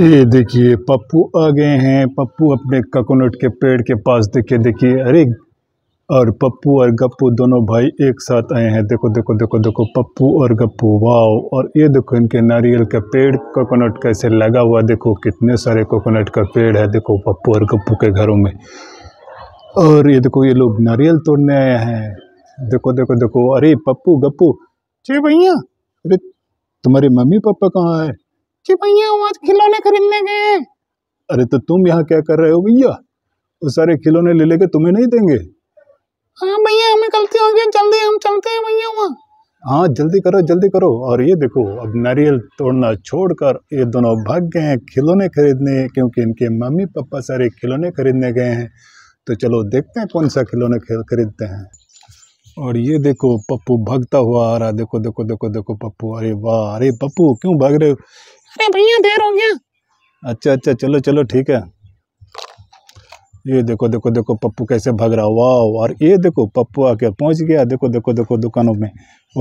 ये देखिए पप्पू आ गए हैं पप्पू अपने कोकोनट के पेड़ के पास देखिए देखिए अरे और पप्पू और गप्पू दोनों भाई एक साथ आए हैं देखो देखो देखो देखो पप्पू और गप्पू वाओ और ये देखो इनके नारियल का पेड़ कोकोनट कैसे लगा हुआ देखो कितने सारे कोकोनट का पेड़ है देखो पप्पू और गप्पू के घरों में और ये देखो ये लोग नारियल तोड़ने आए हैं देखो देखो देखो अरे पप्पू गप्पू चे भैया अरे तुम्हारे मम्मी पापा कहाँ है कि भैया आज तो खिलौने खरीदने गए अरे तो तुम यहाँ क्या कर रहे हो भैया वो सारे खिलौने ले लेके तुम्हें नहीं देंगे हाँ भैया हमें गलती हो गई जल्दी हम चलते हैं भैया वहाँ हाँ जल्दी करो जल्दी करो और ये देखो अब नारियल तोड़ना छोड़कर ये दोनों भाग गए हैं खिलौने खरीदने क्योंकि इनके मम्मी पापा सारे खिलौने खरीदने गए हैं तो चलो देखते हैं कौन सा खिलौने खरीदते हैं और ये देखो पप्पू भागता हुआ आ रहा देखो देखो देखो देखो पप्पू अरे वाह अरे पप्पू क्यों भाग रहे हो अरे भैया देर हो गया अच्छा अच्छा चलो चलो ठीक है ये देखो देखो देखो पप्पू कैसे भाग रहा वाह और ये देखो पप्पू आके पहुंच गया देखो देखो देखो दुकानों में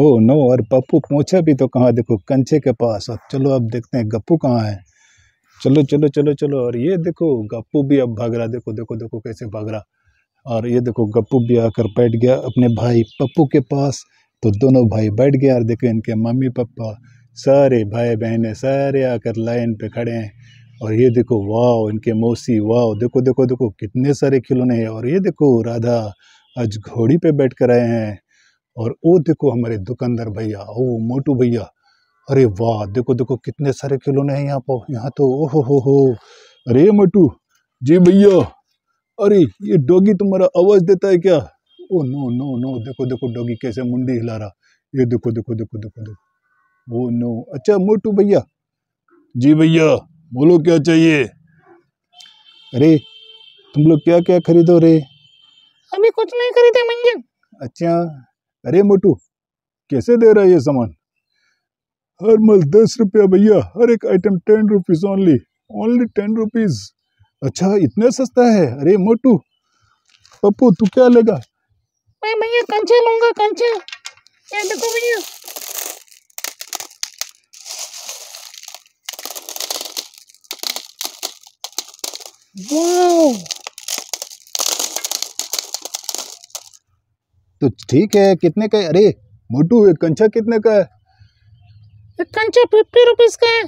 ओ नो और पप्पू पहुंचे भी तो कहाँ देखो कंचे के पास अब चलो अब देखते हैं गप्पू कहाँ है चलो चलो चलो चलो और ये देखो गप्पू भी अब भाग रहा देखो देखो देखो कैसे भाग रहा और ये देखो गप्पू भी आकर बैठ गया अपने भाई पप्पू के पास तो दोनों भाई बैठ गया और देखो इनके मम्मी पप्पा सारे भाई बहन है सारे आकर लाइन पे खड़े हैं और ये देखो वाह इनके मौसी वाह देखो देखो देखो कितने सारे खिलौने हैं और ये देखो राधा आज घोड़ी पे बैठ कर आए हैं और वो देखो हमारे दुकानदार भैया ओ मोटू भैया अरे वाह देखो देखो कितने सारे खिलौने हैं यहाँ पर यहाँ तो ओहो हो हो अरे मोटू जी भैया अरे ये डोगी तुम्हारा आवाज़ देता है क्या ओ नो नो नो देखो देखो डोगी कैसे मुंडी हिला रहा ये देखो देखो देखो देखो देखो वो नो अच्छा मोटू भैया जी भैया बोलो क्या चाहिए अरे तुम लोग क्या क्या खरीदो रे अभी कुछ नहीं खरीदे मैंने अच्छा अरे मोटू कैसे दे रहा है ये सामान हर मल दस रुपया भैया हर एक item ten rupees only only ten rupees अच्छा इतना सस्ता है अरे मोटू पप्पू तू क्या लेगा मैं भैया कंचे लूंगा कंचे ये देखो भैया वाओ तो ठीक है कितने का अरे मोटू एक कंचा कितने का है एक कंचा फिफ्टी रुपीज़ का है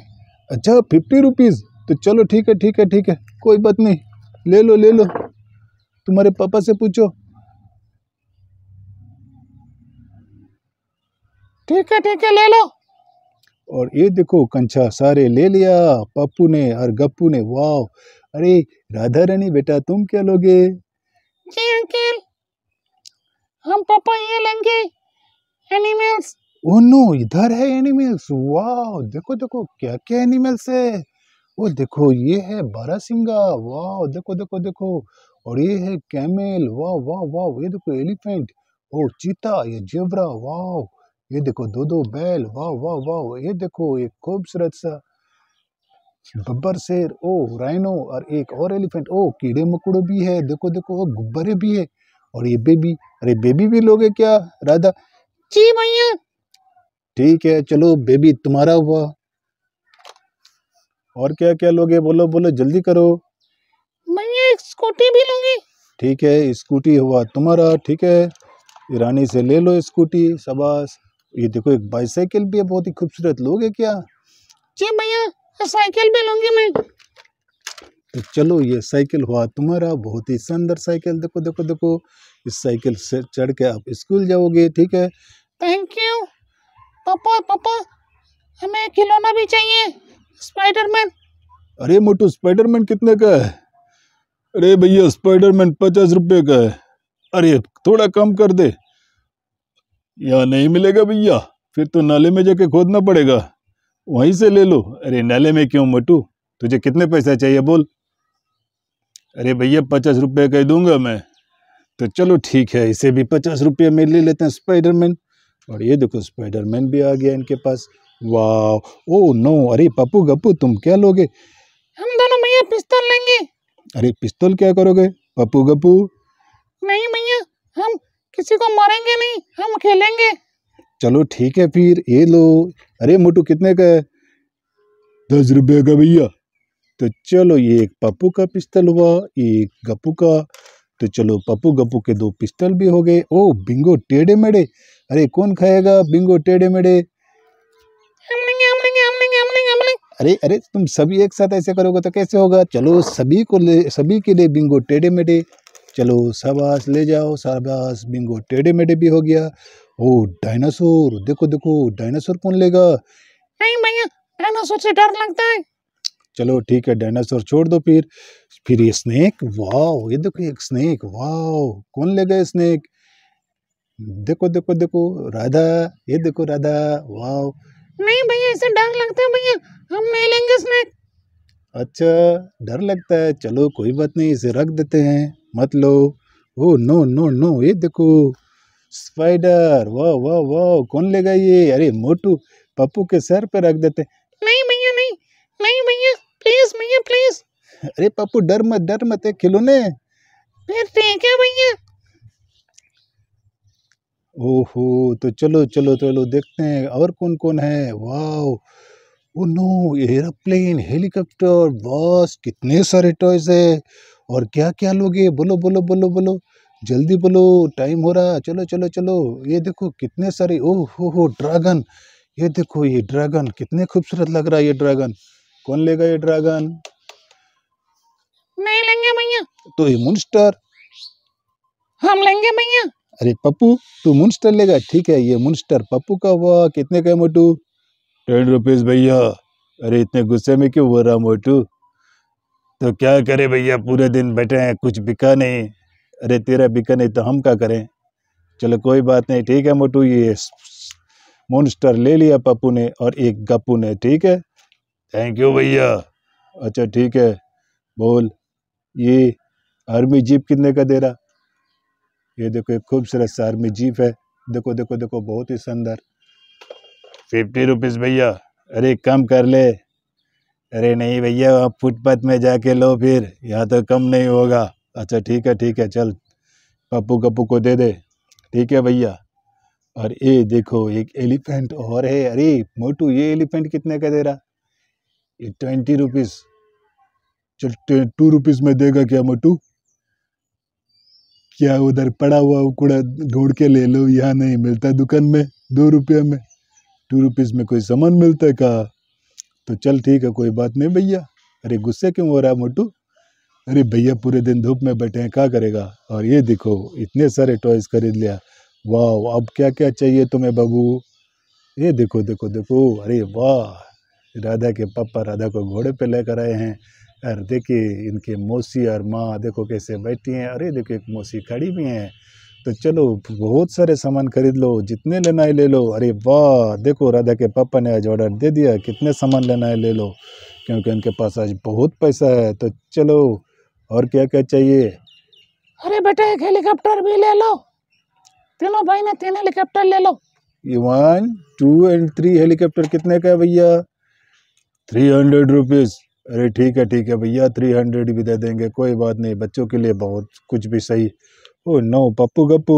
अच्छा फिफ्टी रुपीज़ तो चलो ठीक है ठीक है ठीक है कोई बात नहीं ले लो ले लो तुम्हारे पापा से पूछो ठीक है ठीक है ले लो और ये देखो कंचा सारे ले लिया पप्पू ने और गप्पू ने वाह अरे राधा रानी बेटा तुम क्या लोगे जी अंकल हम पापा ये लेंगे एनिमल्स ओह नो इधर है एनिमल्स वाओ देखो देखो क्या क्या एनिमल्स है वो देखो ये है बारा सिंगा वाओ देखो देखो देखो और ये है कैमेल वाओ वाओ वाओ ये देखो एलिफेंट ओ चीता ये जेब्रा वाओ ये देखो दो दो बैल वाओ वाओ वाओ ये देखो एक खूबसूरत सा बब्बर शेर ओ राइनो और एक और एलिफेंट ओ कीड़े मकोड़े भी है देखो देखो ओ गुब्बरे भी है और ये बेबी अरे बेबी भी लोगे क्या राधा जी भैया ठीक है चलो बेबी तुम्हारा हुआ और क्या क्या लोगे बोलो बोलो जल्दी करो मैया एक स्कूटी भी लूंगी ठीक है स्कूटी हुआ तुम्हारा ठीक है ईरानी से ले लो स्कूटी शबाश ये देखो एक बाईसाइकिल भी है बहुत ही खूबसूरत लोगे क्या जी भैया तो साइकिल भी लूंगी मैं तो चलो ये साइकिल हुआ तुम्हारा बहुत ही शानदार साइकिल देखो देखो देखो इस साइकिल से चढ़ के आप स्कूल जाओगे ठीक है थैंक यू पापा पापा हमें खिलौना भी चाहिए स्पाइडरमैन अरे मोटू स्पाइडरमैन कितने का है अरे भैया स्पाइडरमैन पचास रुपये का है अरे थोड़ा कम कर दे यहाँ नहीं मिलेगा भैया फिर तो नाले में जाके खोदना पड़ेगा वहीं से ले लो अरे नाले में क्यों मटू तुझे कितने पैसा चाहिए बोल अरे भैया पचास रुपये कह दूंगा मैं तो चलो ठीक है इसे भी पचास रुपये में ले लेते हैं स्पाइडरमैन और ये देखो स्पाइडरमैन भी आ गया इनके पास वाह ओ नो अरे पप्पू गप्पू तुम क्या लोगे हम दोनों भैया पिस्तौल लेंगे अरे पिस्तौल क्या करोगे पप्पू गप्पू नहीं भैया हम किसी को मारेंगे नहीं हम खेलेंगे चलो ठीक है फिर ये लो अरे मोटू कितने का है दस रुपये का भैया तो चलो ये एक पप्पू का पिस्तल हुआ एक गप्पू का तो चलो पप्पू गप्पू के दो पिस्तल भी हो गए ओ बिंगो टेढ़े मेढ़े अरे कौन खाएगा बिंगो टेढ़े मेढ़े अरे अरे तुम सभी एक साथ ऐसे करोगे तो कैसे होगा चलो सभी को ले सभी के लिए बिंगो टेढ़े मेढ़े चलो शाबाश ले जाओ शाबाश बिंगो टेढ़े मेढ़े भी हो गया ओ डायनासोर देखो देखो डायनासोर कौन लेगा नहीं भैया डायनासोर से डर लगता है चलो ठीक है डायनासोर छोड़ दो फिर फिर ये स्नेक वाओ ये देखो एक स्नेक वाओ कौन ले गए स्नेक देखो देखो देखो राधा ये देखो राधा वाओ नहीं भैया इसे डर लगता है भैया हम नहीं लेंगे स्नेक अच्छा डर लगता है चलो कोई बात नहीं इसे रख देते हैं मत लो ओ नो नो नो ये देखो स्पाइडर वो वो वो कौन लेगा ये अरे मोटू पप्पू के सर पे रख देते नहीं भैया नहीं नहीं भैया प्लीज भैया प्लीज अरे पप्पू डर मत डर मत है खिलौने है भैया ओहो तो चलो चलो चलो देखते हैं और कौन कौन है wow oh no aeroplane helicopter bus कितने सारे टॉयज है और क्या क्या लोगे बोलो बोलो बोलो बोलो जल्दी बोलो टाइम हो रहा चलो चलो चलो ये देखो कितने सारे ओह हो हो ड्रैगन ये देखो ये ड्रैगन कितने खूबसूरत लग रहा है ये ड्रैगन कौन लेगा ये ड्रैगन नहीं लेंगे भैया तो ये मुंस्टर हम लेंगे भैया अरे पप्पू तू मुंस्टर लेगा ठीक है ये मुंस्टर पप्पू का हुआ कितने का मोटू टेन रुपीज़ भैया अरे इतने गुस्से में क्यों हो रहा मोटू तो क्या करे भैया पूरे दिन बैठे हैं कुछ बिका नहीं अरे तेरा बिकने तो हम क्या करें चलो कोई बात नहीं ठीक है मोटू ये मोनस्टर ले लिया पप्पू ने और एक गप्पू ने ठीक है थैंक यू भैया अच्छा ठीक है बोल ये आर्मी जीप कितने का दे रहा ये देखो एक खूबसूरत सा आर्मी जीप है देखो देखो देखो बहुत ही सुंदर फिफ्टी रुपीज़ भैया अरे कम कर ले अरे नहीं भैया आप फुटपाथ में जाके लो फिर यहाँ तो कम नहीं होगा अच्छा ठीक है ठीक है चल पप्पू गप्पू को दे दे ठीक है भैया और ये देखो एक एलिफेंट और है अरे मोटू ये एलिफेंट कितने का दे रहा ये ट्वेंटी रुपीज़ चल टू रुपीज़ में देगा क्या मोटू क्या उधर पड़ा हुआ कूड़ा ढूंढ के ले लो यहाँ नहीं मिलता दुकान में दो रुपये में टू रुपीज़ में कोई सामान मिलता है का तो चल ठीक है कोई बात नहीं भैया अरे गुस्से क्यों हो रहा है मोटू अरे भैया पूरे दिन धूप में बैठे हैं क्या करेगा और ये देखो इतने सारे टॉयज़ खरीद लिया वाह अब क्या क्या चाहिए तुम्हें बाबू ये देखो देखो देखो अरे वाह राधा के पापा राधा को घोड़े पे लेकर आए हैं अरे देखिए इनके मौसी और माँ देखो कैसे बैठी हैं अरे देखो एक मौसी खड़ी भी हैं तो चलो बहुत सारे सामान खरीद लो जितने लेना है ले लो अरे वाह देखो राधा के पापा ने आज ऑर्डर दे दिया कितने सामान लेना है ले लो क्योंकि उनके पास आज बहुत पैसा है तो चलो और क्या क्या चाहिए अरे बेटा एक हेलीकॉप्टर भी ले लो तीनों भाई ने तीन हेलीकॉप्टर ले लो one two and three helicopter कितने का है भैया थ्री हंड्रेड रुपीज़ अरे ठीक है ठीक है भैया थ्री हंड्रेड भी दे देंगे कोई बात नहीं बच्चों के लिए बहुत कुछ भी सही ओ नो पप्पू गप्पू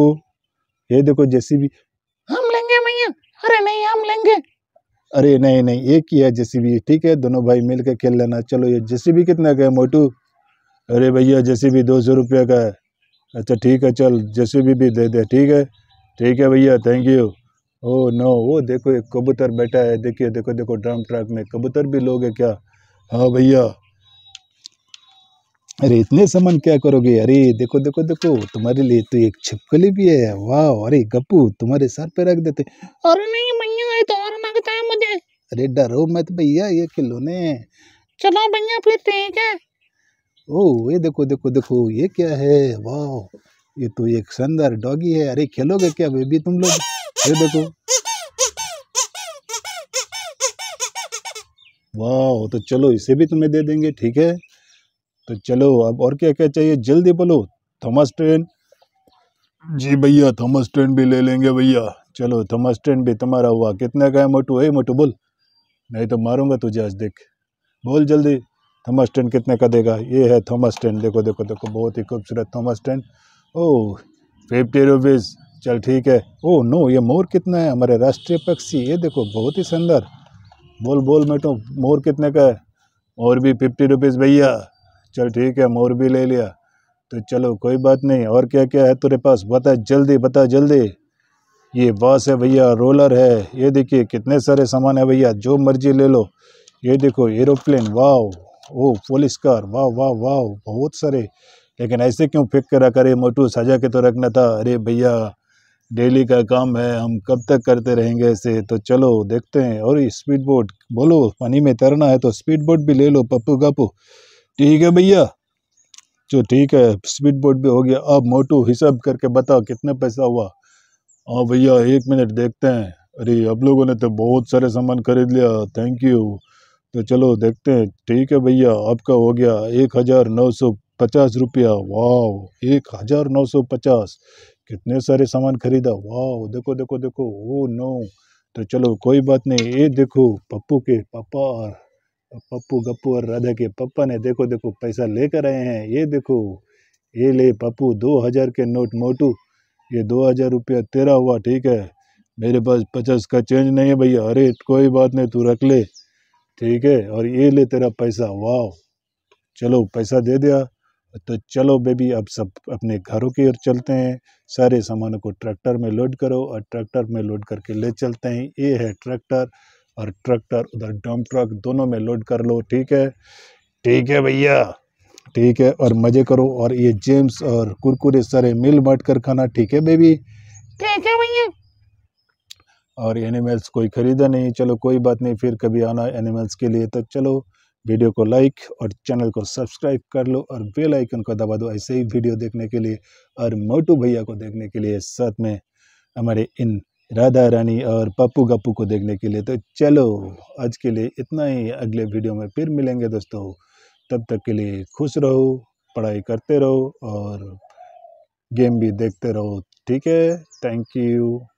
ये देखो जैसी भी हम लेंगे भैया अरे नहीं हम लेंगे अरे नहीं नहीं एक ही है जैसी भी ठीक है दोनों भाई मिल खेल लेना चलो ये जैसी भी कितना का है मोटू अरे भैया जैसे भी दो सौ रुपये का है अच्छा ठीक है चल जैसे भी भी दे दे ठीक है ठीक है भैया थैंक यू ओ नो वो देखो एक कबूतर बैठा है देखिए देखो देखो ड्रम ट्रक में कबूतर भी लोगे क्या हाँ भैया अरे इतने सामान क्या करोगे अरे देखो देखो देखो तुम्हारे लिए तो एक छिपकली भी है वाह अरे गप्पू तुम्हारे सर पे रख देते अरे नहीं भैया ये तो और मांगता है मुझे अरे डरो मत भैया ये खिलौने चलो भैया फिर ठीक है ओह ये देखो देखो देखो ये क्या है वाह ये तो एक शानदार डॉगी है अरे खेलोगे क्या बेबी तुम लोग ये देखो वाह तो चलो इसे भी तुम्हें दे देंगे ठीक है तो चलो अब और क्या क्या चाहिए जल्दी बोलो थॉमस ट्रेन जी भैया थॉमस ट्रेन भी ले लेंगे भैया चलो थॉमस ट्रेन भी तुम्हारा हुआ कितने का है मोटू है मोटू बोल नहीं तो मारूंगा तुझे आज देख बोल जल्दी थॉमस टेंट कितने का देगा ये है थॉमस स्टैंड देखो देखो देखो बहुत ही खूबसूरत Thomas stand oh fifty rupees चल ठीक है ओह नो ये मोर कितना है हमारे राष्ट्रीय पक्षी ये देखो बहुत ही सुंदर बोल बोल मेटो मोर कितने का है और भी फिफ्टी रुपीज़ भैया चल ठीक है मोर भी ले लिया तो चलो कोई बात नहीं और क्या क्या है तेरे पास बता जल्दी बता जल्दी ये बास है भैया रोलर है ये देखिए कितने सारे सामान है भैया जो मर्जी ले लो ये देखो aeroplane wow oh police car वाह वाह वाह बहुत सारे लेकिन ऐसे क्यों फेंक कर रखा अरे मोटू सजा के तो रखना था अरे भैया डेली का काम है हम कब तक करते रहेंगे ऐसे तो चलो देखते हैं और स्पीड बोट बोलो पानी में तैरना है तो स्पीड बोट भी ले लो पप्पू गप्पू ठीक है भैया जो ठीक है स्पीड बोट भी हो गया अब मोटू हिसाब करके बताओ कितना पैसा हुआ हाँ भैया एक मिनट देखते हैं अरे आप लोगों ने तो बहुत सारे सामान खरीद लिया थैंक यू तो चलो देखते हैं ठीक है भैया आपका हो गया एक हज़ार नौ सौ पचास रुपया वाह एक हज़ार नौ सौ पचास कितने सारे सामान खरीदा वाह देखो देखो देखो ओ नो तो चलो कोई बात नहीं ये देखो पप्पू के पापा और पप्पू गप्पू और राधा के पप्पा ने देखो देखो पैसा लेकर आए हैं ये देखो ये ले पप्पू दो हज़ार के नोट मोटू ये दो हज़ार रुपया तेरा हुआ ठीक है मेरे पास पचास का चेंज नहीं है भैया अरे कोई बात नहीं तू रख ले ठीक है और ये ले तेरा पैसा वाह चलो पैसा दे दिया तो चलो बेबी अब सब अपने घरों की ओर चलते हैं सारे सामानों को ट्रैक्टर में लोड करो और ट्रैक्टर में लोड करके ले चलते हैं ये है ट्रैक्टर और ट्रैक्टर उधर डंप ट्रक दोनों में लोड कर लो ठीक है ठीक है भैया ठीक है और मज़े करो और ये जेम्स और कुरकुरे सारे मिल बांट कर खाना ठीक है बेबी ठीक है भैया और एनिमल्स कोई ख़रीदा नहीं चलो कोई बात नहीं फिर कभी आना एनिमल्स के लिए तो चलो वीडियो को लाइक और चैनल को सब्सक्राइब कर लो और बेल आइकन को दबा दो ऐसे ही वीडियो देखने के लिए और मोटू भैया को देखने के लिए साथ में हमारे इन राधा रानी और पप्पू गप्पू को देखने के लिए तो चलो आज के लिए इतना ही अगले वीडियो में फिर मिलेंगे दोस्तों तब तक के लिए खुश रहो पढ़ाई करते रहो और गेम भी देखते रहो ठीक है थैंक यू